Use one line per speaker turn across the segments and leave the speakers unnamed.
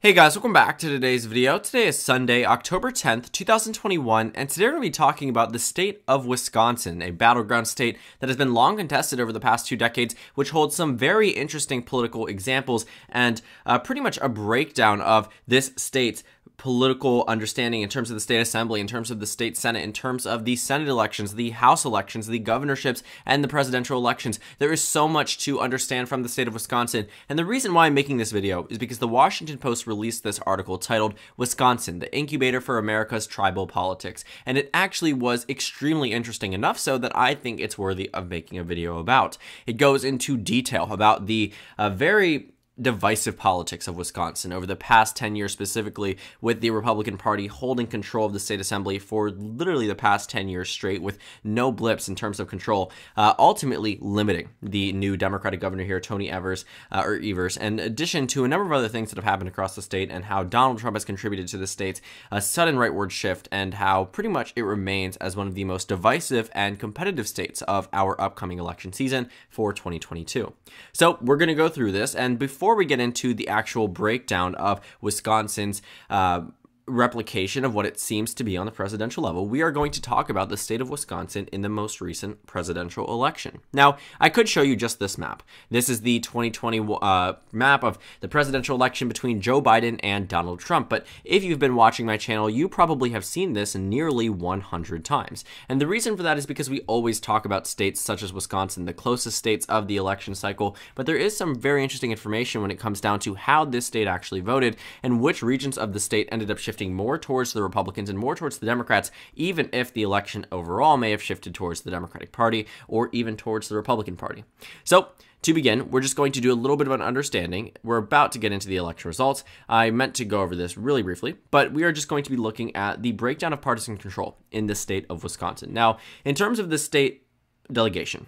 Hey guys, welcome back to today's video. Today is Sunday, October 10th, 2021, and today we're going to be talking about the state of Wisconsin, a battleground state that has been long contested over the past two decades, which holds some very interesting political examples and uh, pretty much a breakdown of this state's political understanding in terms of the state assembly, in terms of the state senate, in terms of the senate elections, the house elections, the governorships, and the presidential elections. There is so much to understand from the state of Wisconsin. And the reason why I'm making this video is because the Washington Post released this article titled Wisconsin, the Incubator for America's Tribal Politics. And it actually was extremely interesting enough so that I think it's worthy of making a video about. It goes into detail about the uh, very divisive politics of Wisconsin over the past 10 years, specifically with the Republican Party holding control of the state assembly for literally the past 10 years straight with no blips in terms of control, uh, ultimately limiting the new Democratic governor here, Tony Evers, uh, or Evers, in addition to a number of other things that have happened across the state and how Donald Trump has contributed to the state's a sudden rightward shift and how pretty much it remains as one of the most divisive and competitive states of our upcoming election season for 2022. So we're going to go through this, and before before we get into the actual breakdown of Wisconsin's uh, replication of what it seems to be on the presidential level, we are going to talk about the state of Wisconsin in the most recent presidential election. Now, I could show you just this map. This is the 2020 uh, map of the presidential election between Joe Biden and Donald Trump, but if you've been watching my channel, you probably have seen this nearly 100 times. And the reason for that is because we always talk about states such as Wisconsin, the closest states of the election cycle, but there is some very interesting information when it comes down to how this state actually voted and which regions of the state ended up shifting shifting more towards the Republicans and more towards the Democrats, even if the election overall may have shifted towards the Democratic Party or even towards the Republican Party. So, to begin, we're just going to do a little bit of an understanding. We're about to get into the election results. I meant to go over this really briefly, but we are just going to be looking at the breakdown of partisan control in the state of Wisconsin. Now, in terms of the state delegation,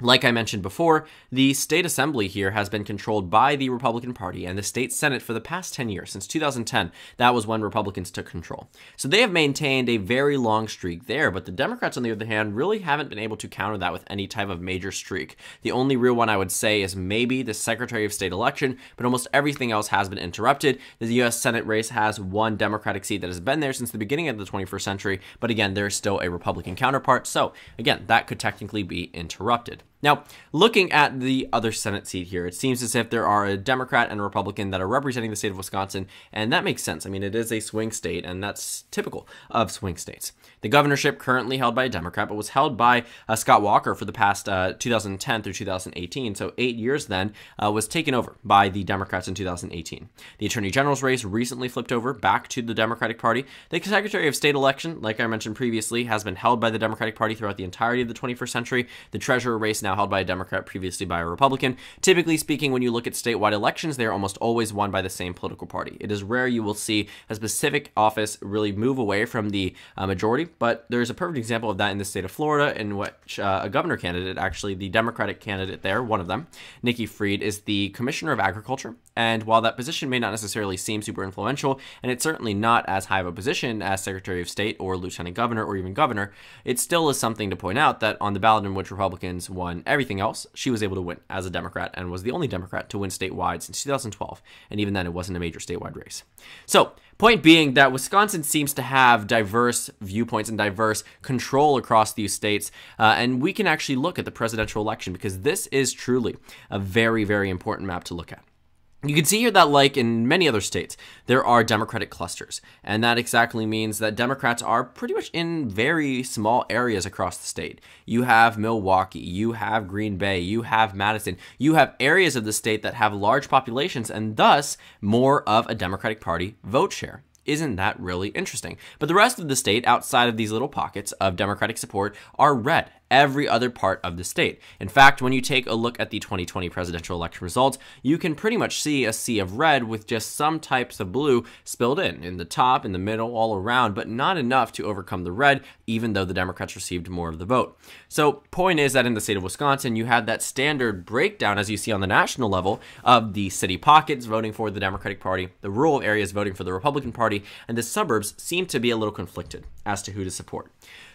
like I mentioned before, the state assembly here has been controlled by the Republican Party and the state Senate for the past 10 years, since 2010. That was when Republicans took control. So they have maintained a very long streak there, but the Democrats, on the other hand, really haven't been able to counter that with any type of major streak. The only real one I would say is maybe the Secretary of State election, but almost everything else has been interrupted. The U.S. Senate race has one Democratic seat that has been there since the beginning of the 21st century, but again, there is still a Republican counterpart. So again, that could technically be interrupted. Now, looking at the other Senate seat here, it seems as if there are a Democrat and a Republican that are representing the state of Wisconsin, and that makes sense. I mean, it is a swing state, and that's typical of swing states. The governorship currently held by a Democrat, but was held by uh, Scott Walker for the past uh, 2010 through 2018, so eight years then, uh, was taken over by the Democrats in 2018. The attorney general's race recently flipped over back to the Democratic Party. The Secretary of State election, like I mentioned previously, has been held by the Democratic Party throughout the entirety of the 21st century. The treasurer race now now held by a Democrat, previously by a Republican. Typically speaking, when you look at statewide elections, they are almost always won by the same political party. It is rare you will see a specific office really move away from the uh, majority, but there's a perfect example of that in the state of Florida, in which uh, a governor candidate, actually the Democratic candidate there, one of them, Nikki Freed, is the commissioner of agriculture. And while that position may not necessarily seem super influential, and it's certainly not as high of a position as Secretary of State or Lieutenant Governor or even Governor, it still is something to point out that on the ballot in which Republicans won everything else, she was able to win as a Democrat and was the only Democrat to win statewide since 2012. And even then, it wasn't a major statewide race. So, point being that Wisconsin seems to have diverse viewpoints and diverse control across these states. Uh, and we can actually look at the presidential election because this is truly a very, very important map to look at. You can see here that, like in many other states, there are Democratic clusters. And that exactly means that Democrats are pretty much in very small areas across the state. You have Milwaukee, you have Green Bay, you have Madison, you have areas of the state that have large populations and thus more of a Democratic Party vote share isn't that really interesting? But the rest of the state, outside of these little pockets of Democratic support, are red every other part of the state. In fact, when you take a look at the 2020 presidential election results, you can pretty much see a sea of red with just some types of blue spilled in, in the top, in the middle, all around, but not enough to overcome the red, even though the Democrats received more of the vote. So, point is that in the state of Wisconsin, you had that standard breakdown, as you see on the national level, of the city pockets voting for the Democratic Party, the rural areas voting for the Republican Party, and the suburbs seem to be a little conflicted as to who to support.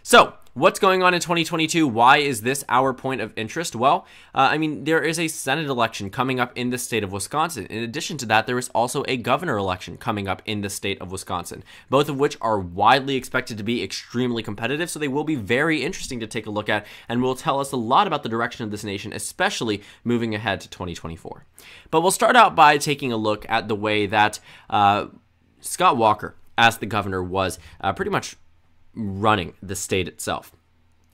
So, What's going on in 2022? Why is this our point of interest? Well, uh, I mean, there is a Senate election coming up in the state of Wisconsin. In addition to that, there is also a governor election coming up in the state of Wisconsin, both of which are widely expected to be extremely competitive. So they will be very interesting to take a look at and will tell us a lot about the direction of this nation, especially moving ahead to 2024. But we'll start out by taking a look at the way that uh, Scott Walker, as the governor, was uh, pretty much running the state itself.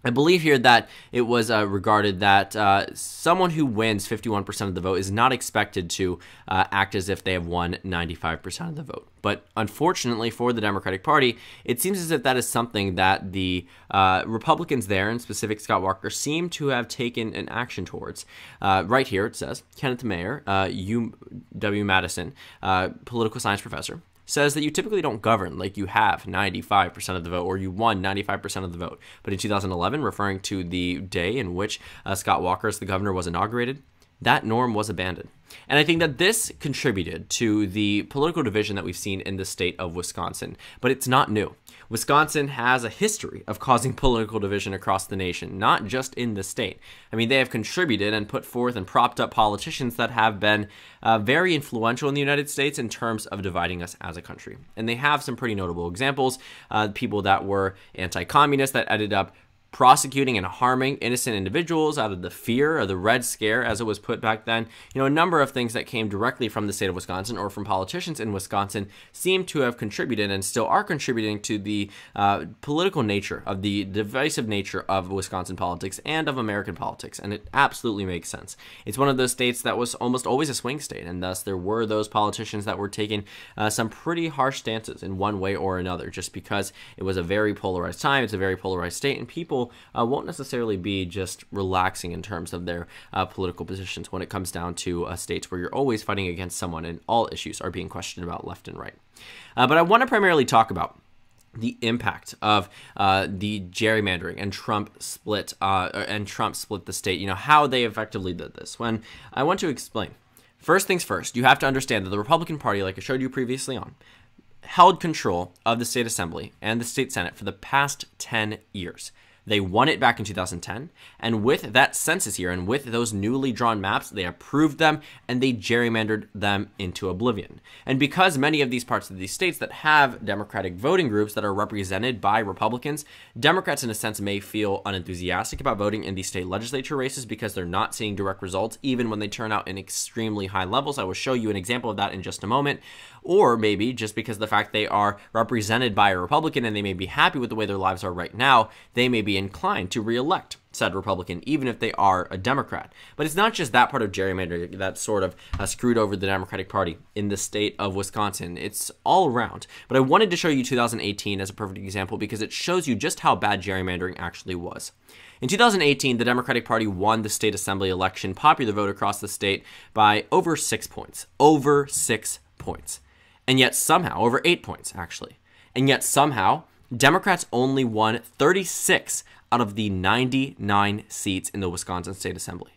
I believe here that it was uh, regarded that uh, someone who wins 51% of the vote is not expected to uh, act as if they have won 95% of the vote. But unfortunately for the Democratic Party, it seems as if that is something that the uh, Republicans there, in specific Scott Walker, seem to have taken an action towards. Uh, right here it says Kenneth Mayer, uh, U W Madison, political science professor, says that you typically don't govern like you have 95% of the vote or you won 95% of the vote. But in 2011, referring to the day in which uh, Scott Walker as the governor was inaugurated, that norm was abandoned. And I think that this contributed to the political division that we've seen in the state of Wisconsin, but it's not new. Wisconsin has a history of causing political division across the nation, not just in the state. I mean, they have contributed and put forth and propped up politicians that have been uh, very influential in the United States in terms of dividing us as a country. And they have some pretty notable examples, uh, people that were anti communist that ended up prosecuting and harming innocent individuals out of the fear of the Red Scare, as it was put back then. You know, a number of things that came directly from the state of Wisconsin or from politicians in Wisconsin seem to have contributed and still are contributing to the uh, political nature of the divisive nature of Wisconsin politics and of American politics. And it absolutely makes sense. It's one of those states that was almost always a swing state, and thus there were those politicians that were taking uh, some pretty harsh stances in one way or another, just because it was a very polarized time, it's a very polarized state, and people uh, won't necessarily be just relaxing in terms of their uh, political positions when it comes down to uh, states where you're always fighting against someone and all issues are being questioned about left and right. Uh, but I want to primarily talk about the impact of uh, the gerrymandering and Trump split uh, and Trump split the state. You know how they effectively did this. When I want to explain, first things first, you have to understand that the Republican Party, like I showed you previously on, held control of the state assembly and the state senate for the past ten years. They won it back in 2010, and with that census year and with those newly drawn maps, they approved them and they gerrymandered them into oblivion. And because many of these parts of these states that have Democratic voting groups that are represented by Republicans, Democrats in a sense may feel unenthusiastic about voting in these state legislature races because they're not seeing direct results even when they turn out in extremely high levels. I will show you an example of that in just a moment or maybe just because the fact they are represented by a Republican and they may be happy with the way their lives are right now, they may be inclined to reelect said Republican, even if they are a Democrat. But it's not just that part of gerrymandering that sort of uh, screwed over the Democratic Party in the state of Wisconsin. It's all around. But I wanted to show you 2018 as a perfect example because it shows you just how bad gerrymandering actually was. In 2018, the Democratic Party won the state assembly election popular vote across the state by over six points. Over six points. And yet somehow, over eight points actually, and yet somehow, Democrats only won 36 out of the 99 seats in the Wisconsin State Assembly.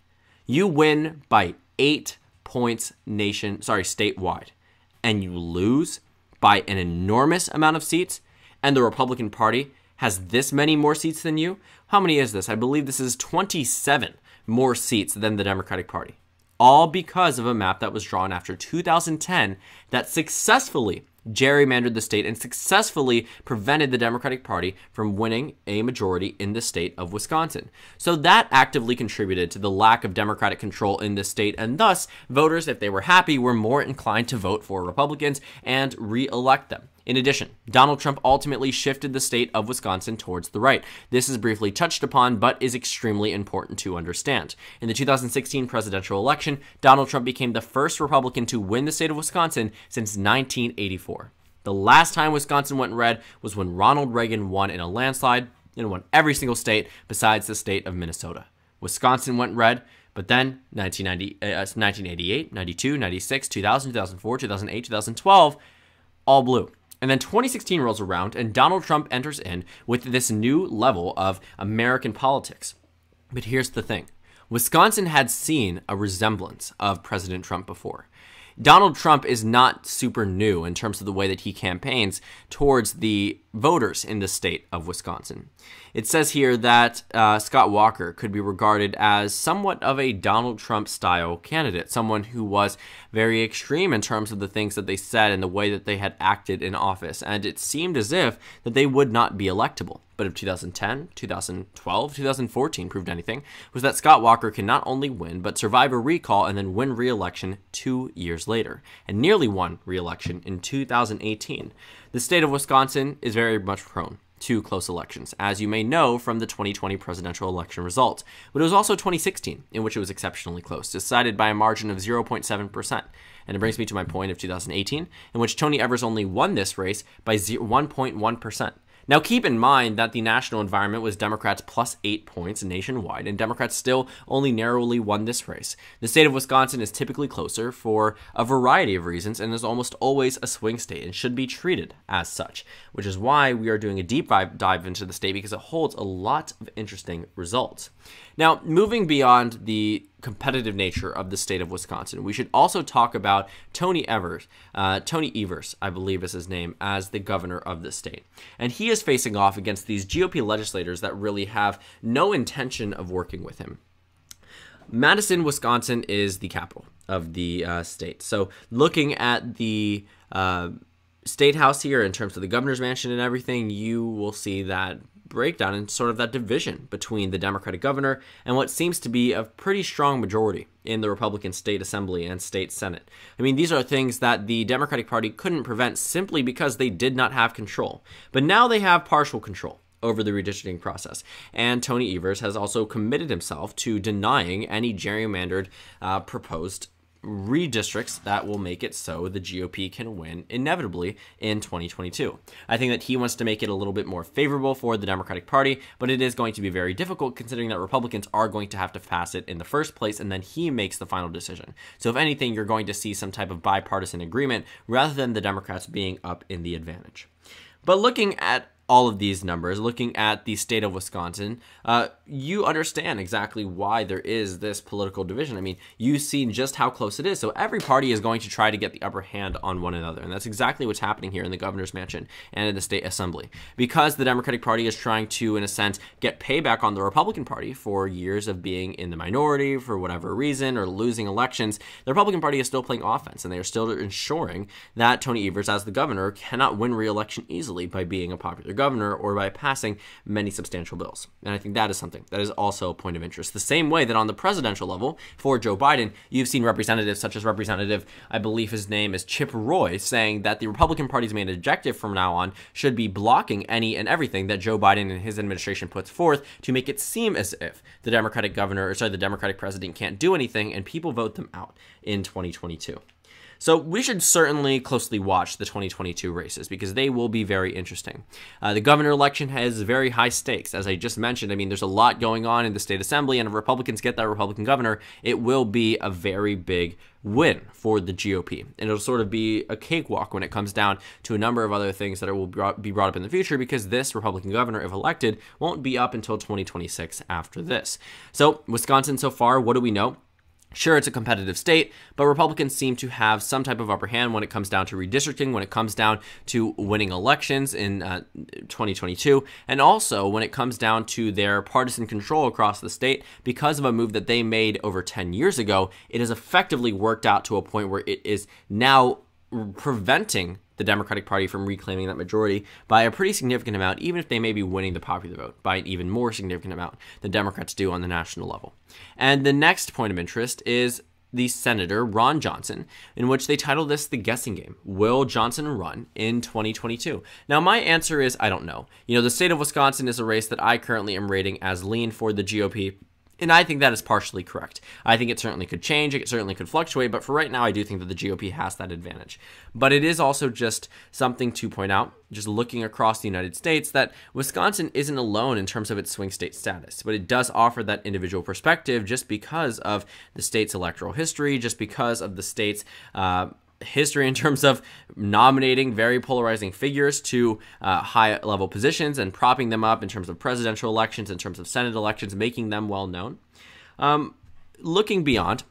You win by eight points nation, sorry, statewide, and you lose by an enormous amount of seats, and the Republican Party has this many more seats than you. How many is this? I believe this is 27 more seats than the Democratic Party all because of a map that was drawn after 2010 that successfully gerrymandered the state and successfully prevented the Democratic Party from winning a majority in the state of Wisconsin. So that actively contributed to the lack of Democratic control in the state, and thus, voters, if they were happy, were more inclined to vote for Republicans and re elect them. In addition, Donald Trump ultimately shifted the state of Wisconsin towards the right. This is briefly touched upon, but is extremely important to understand. In the 2016 presidential election, Donald Trump became the first Republican to win the state of Wisconsin since 1984. The last time Wisconsin went red was when Ronald Reagan won in a landslide and won every single state besides the state of Minnesota. Wisconsin went red, but then 1990, uh, 1988, 92, 96, 2000, 2004, 2008, 2012, all blue. And then 2016 rolls around, and Donald Trump enters in with this new level of American politics. But here's the thing Wisconsin had seen a resemblance of President Trump before. Donald Trump is not super new in terms of the way that he campaigns towards the voters in the state of Wisconsin. It says here that uh, Scott Walker could be regarded as somewhat of a Donald Trump style candidate, someone who was very extreme in terms of the things that they said and the way that they had acted in office, and it seemed as if that they would not be electable. But if 2010, 2012, 2014 proved anything, was that Scott Walker can not only win, but survive a recall and then win re election two years later, and nearly won re election in 2018. The state of Wisconsin is very much prone to close elections, as you may know from the 2020 presidential election results. But it was also 2016, in which it was exceptionally close, decided by a margin of 0.7%. And it brings me to my point of 2018, in which Tony Evers only won this race by 1.1%. Now, keep in mind that the national environment was Democrats plus eight points nationwide, and Democrats still only narrowly won this race. The state of Wisconsin is typically closer for a variety of reasons and is almost always a swing state and should be treated as such, which is why we are doing a deep dive into the state because it holds a lot of interesting results. Now, moving beyond the competitive nature of the state of Wisconsin, we should also talk about Tony Evers, uh, Tony Evers, I believe is his name, as the governor of the state. And he is facing off against these GOP legislators that really have no intention of working with him. Madison, Wisconsin is the capital of the uh, state. So looking at the uh, state house here in terms of the governor's mansion and everything, you will see that breakdown and sort of that division between the Democratic governor and what seems to be a pretty strong majority in the Republican state assembly and state senate. I mean, these are things that the Democratic Party couldn't prevent simply because they did not have control. But now they have partial control over the redistricting process. And Tony Evers has also committed himself to denying any gerrymandered uh, proposed redistricts that will make it so the GOP can win inevitably in 2022. I think that he wants to make it a little bit more favorable for the Democratic Party, but it is going to be very difficult considering that Republicans are going to have to pass it in the first place and then he makes the final decision. So, if anything, you're going to see some type of bipartisan agreement rather than the Democrats being up in the advantage. But looking at all of these numbers, looking at the state of Wisconsin, uh, you understand exactly why there is this political division. I mean, you've seen just how close it is. So every party is going to try to get the upper hand on one another. And that's exactly what's happening here in the governor's mansion and in the state assembly. Because the Democratic Party is trying to, in a sense, get payback on the Republican Party for years of being in the minority for whatever reason or losing elections, the Republican Party is still playing offense and they are still ensuring that Tony Evers, as the governor, cannot win re election easily by being a popular governor or by passing many substantial bills. And I think that is something that is also a point of interest. The same way that on the presidential level for Joe Biden, you've seen representatives such as Representative, I believe his name is Chip Roy, saying that the Republican Party's main objective from now on should be blocking any and everything that Joe Biden and his administration puts forth to make it seem as if the Democratic governor, or sorry, the Democratic president can't do anything and people vote them out in 2022. So we should certainly closely watch the 2022 races because they will be very interesting. Uh, the governor election has very high stakes. As I just mentioned, I mean, there's a lot going on in the state assembly, and if Republicans get that Republican governor, it will be a very big win for the GOP. And it'll sort of be a cakewalk when it comes down to a number of other things that will be brought up in the future because this Republican governor, if elected, won't be up until 2026 after this. So, Wisconsin so far, what do we know? Sure, it's a competitive state, but Republicans seem to have some type of upper hand when it comes down to redistricting, when it comes down to winning elections in uh, 2022, and also when it comes down to their partisan control across the state because of a move that they made over 10 years ago. It has effectively worked out to a point where it is now preventing the Democratic Party from reclaiming that majority by a pretty significant amount, even if they may be winning the popular vote by an even more significant amount than Democrats do on the national level. And the next point of interest is the Senator Ron Johnson, in which they titled this The Guessing Game Will Johnson Run in 2022? Now, my answer is I don't know. You know, the state of Wisconsin is a race that I currently am rating as lean for the GOP and I think that is partially correct. I think it certainly could change, it certainly could fluctuate, but for right now, I do think that the GOP has that advantage. But it is also just something to point out, just looking across the United States, that Wisconsin isn't alone in terms of its swing state status, but it does offer that individual perspective just because of the state's electoral history, just because of the state's. Uh, history in terms of nominating very polarizing figures to uh, high level positions and propping them up in terms of presidential elections, in terms of Senate elections, making them well known. Um, looking beyond,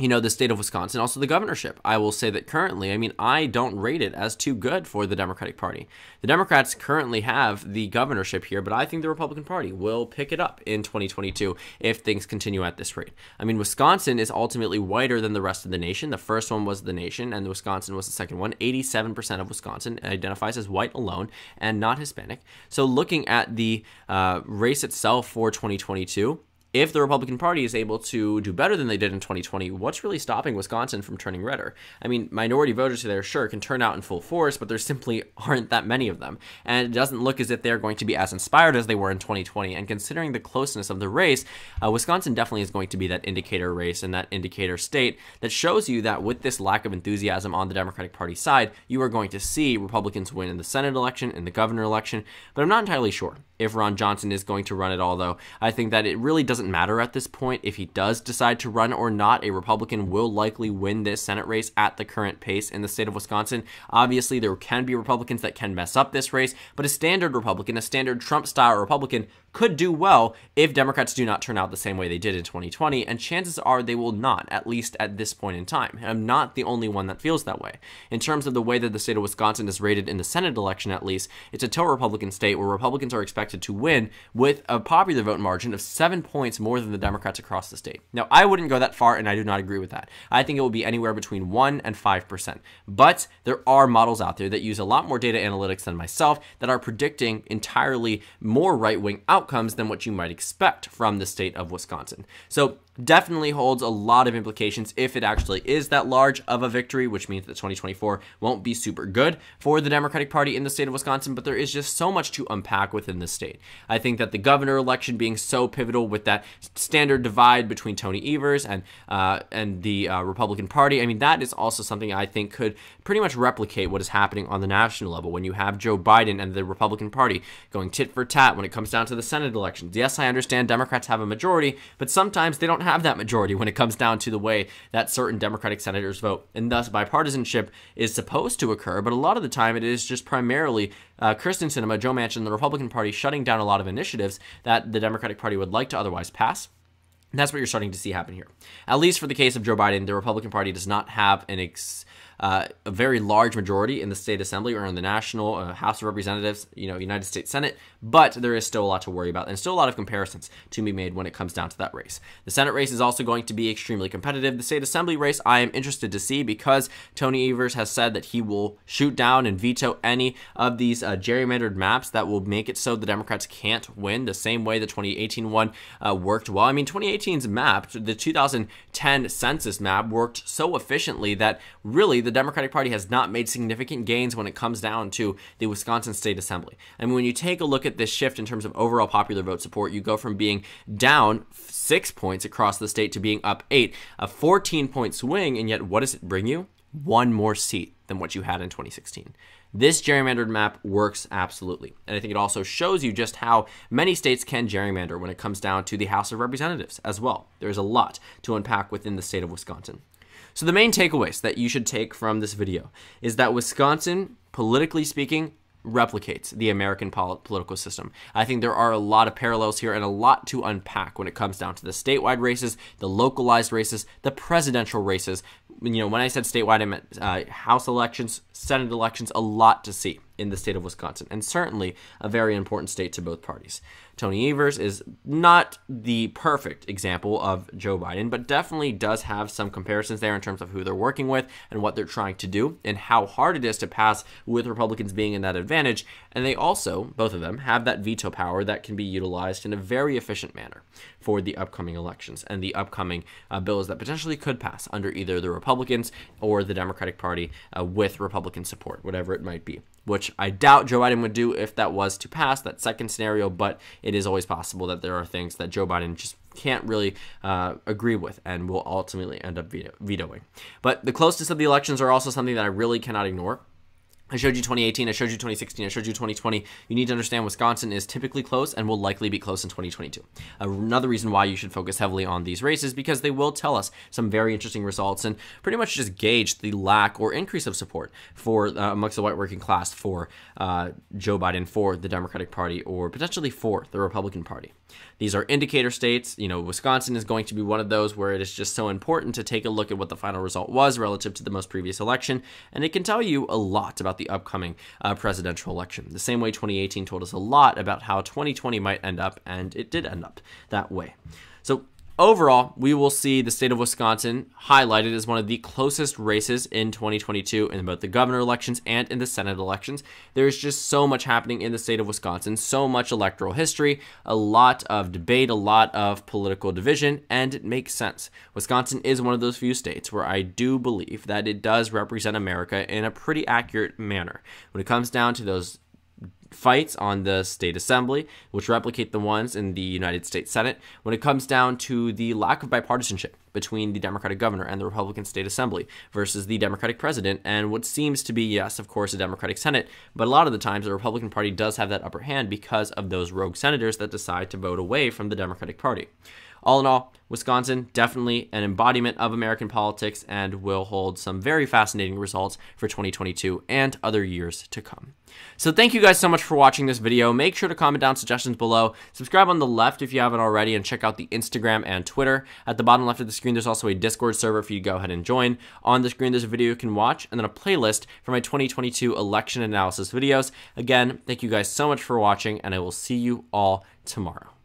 you know, the state of Wisconsin, also the governorship. I will say that currently, I mean, I don't rate it as too good for the Democratic Party. The Democrats currently have the governorship here, but I think the Republican Party will pick it up in 2022 if things continue at this rate. I mean, Wisconsin is ultimately whiter than the rest of the nation. The first one was the nation, and Wisconsin was the second one. 87% of Wisconsin identifies as white alone and not Hispanic. So looking at the uh, race itself for 2022, if the Republican Party is able to do better than they did in 2020, what's really stopping Wisconsin from turning redder? I mean, minority voters there, sure, can turn out in full force, but there simply aren't that many of them. And it doesn't look as if they're going to be as inspired as they were in 2020. And considering the closeness of the race, uh, Wisconsin definitely is going to be that indicator race and that indicator state that shows you that with this lack of enthusiasm on the Democratic Party side, you are going to see Republicans win in the Senate election, in the governor election, but I'm not entirely sure if Ron Johnson is going to run at all, though. I think that it really doesn't matter at this point if he does decide to run or not. A Republican will likely win this Senate race at the current pace in the state of Wisconsin. Obviously, there can be Republicans that can mess up this race, but a standard Republican, a standard Trump style Republican, could do well if Democrats do not turn out the same way they did in 2020, and chances are they will not, at least at this point in time. I'm not the only one that feels that way. In terms of the way that the state of Wisconsin is rated in the Senate election, at least, it's a total Republican state where Republicans are expected to win with a popular vote margin of seven points more than the Democrats across the state. Now, I wouldn't go that far, and I do not agree with that. I think it will be anywhere between 1 and 5%. But there are models out there that use a lot more data analytics than myself that are predicting entirely more right wing outcomes outcomes than what you might expect from the state of Wisconsin. So definitely holds a lot of implications if it actually is that large of a victory, which means that 2024 won't be super good for the Democratic Party in the state of Wisconsin, but there is just so much to unpack within the state. I think that the governor election being so pivotal with that standard divide between Tony Evers and uh, and the uh, Republican Party, I mean, that is also something I think could pretty much replicate what is happening on the national level when you have Joe Biden and the Republican Party going tit for tat when it comes down to the Senate elections. Yes, I understand Democrats have a majority, but sometimes they don't have have that majority when it comes down to the way that certain Democratic senators vote. And thus, bipartisanship is supposed to occur, but a lot of the time it is just primarily uh, Kirsten Sinema, Joe Manchin, the Republican Party shutting down a lot of initiatives that the Democratic Party would like to otherwise pass. And that's what you're starting to see happen here. At least for the case of Joe Biden, the Republican Party does not have an ex, uh, a very large majority in the state assembly or in the national uh, House of Representatives, you know, United States Senate, but there is still a lot to worry about and still a lot of comparisons to be made when it comes down to that race. The Senate race is also going to be extremely competitive. The state assembly race I am interested to see because Tony Evers has said that he will shoot down and veto any of these uh, gerrymandered maps that will make it so the Democrats can't win the same way the 2018 one uh, worked well. I mean, 2018 2018's map, the 2010 census map, worked so efficiently that really the Democratic Party has not made significant gains when it comes down to the Wisconsin State Assembly. And when you take a look at this shift in terms of overall popular vote support, you go from being down six points across the state to being up eight, a 14 point swing, and yet what does it bring you? One more seat than what you had in 2016. This gerrymandered map works absolutely. And I think it also shows you just how many states can gerrymander when it comes down to the House of Representatives as well. There's a lot to unpack within the state of Wisconsin. So the main takeaways that you should take from this video is that Wisconsin, politically speaking, replicates the American political system. I think there are a lot of parallels here and a lot to unpack when it comes down to the statewide races, the localized races, the presidential races, you know, when I said statewide, I meant uh, House elections, Senate elections, a lot to see in the state of Wisconsin, and certainly a very important state to both parties. Tony Evers is not the perfect example of Joe Biden, but definitely does have some comparisons there in terms of who they're working with and what they're trying to do and how hard it is to pass with Republicans being in that advantage. And they also, both of them, have that veto power that can be utilized in a very efficient manner for the upcoming elections and the upcoming uh, bills that potentially could pass under either the Republicans or the Democratic Party uh, with Republican support, whatever it might be which I doubt Joe Biden would do if that was to pass that second scenario, but it is always possible that there are things that Joe Biden just can't really uh, agree with and will ultimately end up veto- vetoing. But the closeness of the elections are also something that I really cannot ignore. I showed you 2018, I showed you 2016, I showed you 2020. You need to understand Wisconsin is typically close and will likely be close in 2022. Another reason why you should focus heavily on these races because they will tell us some very interesting results and pretty much just gauge the lack or increase of support for uh, amongst the white working class for uh, Joe Biden, for the Democratic Party, or potentially for the Republican Party. These are indicator states. You know, Wisconsin is going to be one of those where it is just so important to take a look at what the final result was relative to the most previous election, and it can tell you a lot about the upcoming uh, presidential election. The same way 2018 told us a lot about how 2020 might end up, and it did end up that way. So Overall, we will see the state of Wisconsin highlighted as one of the closest races in 2022 in both the governor elections and in the Senate elections. There's just so much happening in the state of Wisconsin, so much electoral history, a lot of debate, a lot of political division, and it makes sense. Wisconsin is one of those few states where I do believe that it does represent America in a pretty accurate manner. When it comes down to those fights on the state assembly, which replicate the ones in the United States Senate, when it comes down to the lack of bipartisanship between the Democratic governor and the Republican state assembly versus the Democratic president and what seems to be, yes, of course, a Democratic Senate, but a lot of the times the Republican Party does have that upper hand because of those rogue senators that decide to vote away from the Democratic Party. All in all, Wisconsin definitely an embodiment of American politics and will hold some very fascinating results for 2022 and other years to come. So thank you guys so much for watching this video. Make sure to comment down suggestions below. Subscribe on the left if you haven't already and check out the Instagram and Twitter. At the bottom left of the screen, there's also a Discord server for you to go ahead and join. On the screen, there's a video you can watch and then a playlist for my 2022 election analysis videos. Again, thank you guys so much for watching and I will see you all tomorrow.